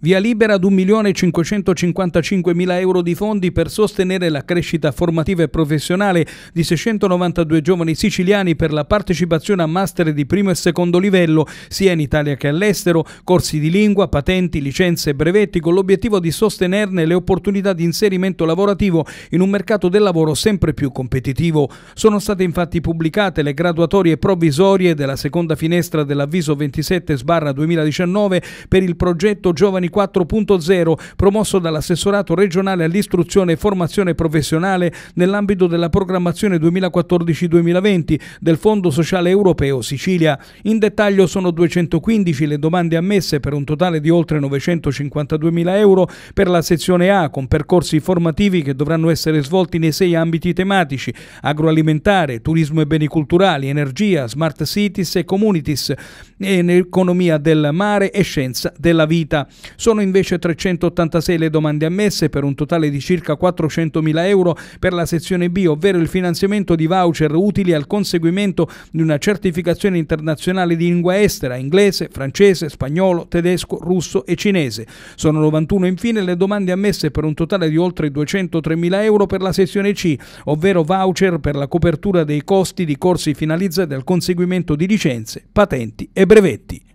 via libera ad 1.555.000 euro di fondi per sostenere la crescita formativa e professionale di 692 giovani siciliani per la partecipazione a master di primo e secondo livello, sia in Italia che all'estero, corsi di lingua, patenti, licenze e brevetti, con l'obiettivo di sostenerne le opportunità di inserimento lavorativo in un mercato del lavoro sempre più competitivo. Sono state infatti pubblicate le graduatorie provvisorie della seconda finestra dell'avviso 27 2019 per il progetto Giovani Giovani 4.0, promosso dall'assessorato regionale all'istruzione e formazione professionale nell'ambito della programmazione 2014-2020 del Fondo Sociale Europeo Sicilia. In dettaglio sono 215 le domande ammesse per un totale di oltre 952.000 euro per la sezione A, con percorsi formativi che dovranno essere svolti nei sei ambiti tematici, agroalimentare, turismo e beni culturali, energia, smart cities e communities, e economia del mare e scienza della vita. Sono invece 386 le domande ammesse per un totale di circa 400.000 euro per la sezione B, ovvero il finanziamento di voucher utili al conseguimento di una certificazione internazionale di lingua estera, inglese, francese, spagnolo, tedesco, russo e cinese. Sono 91 infine le domande ammesse per un totale di oltre 203.000 euro per la sezione C, ovvero voucher per la copertura dei costi di corsi finalizzati al conseguimento di licenze, patenti e brevetti.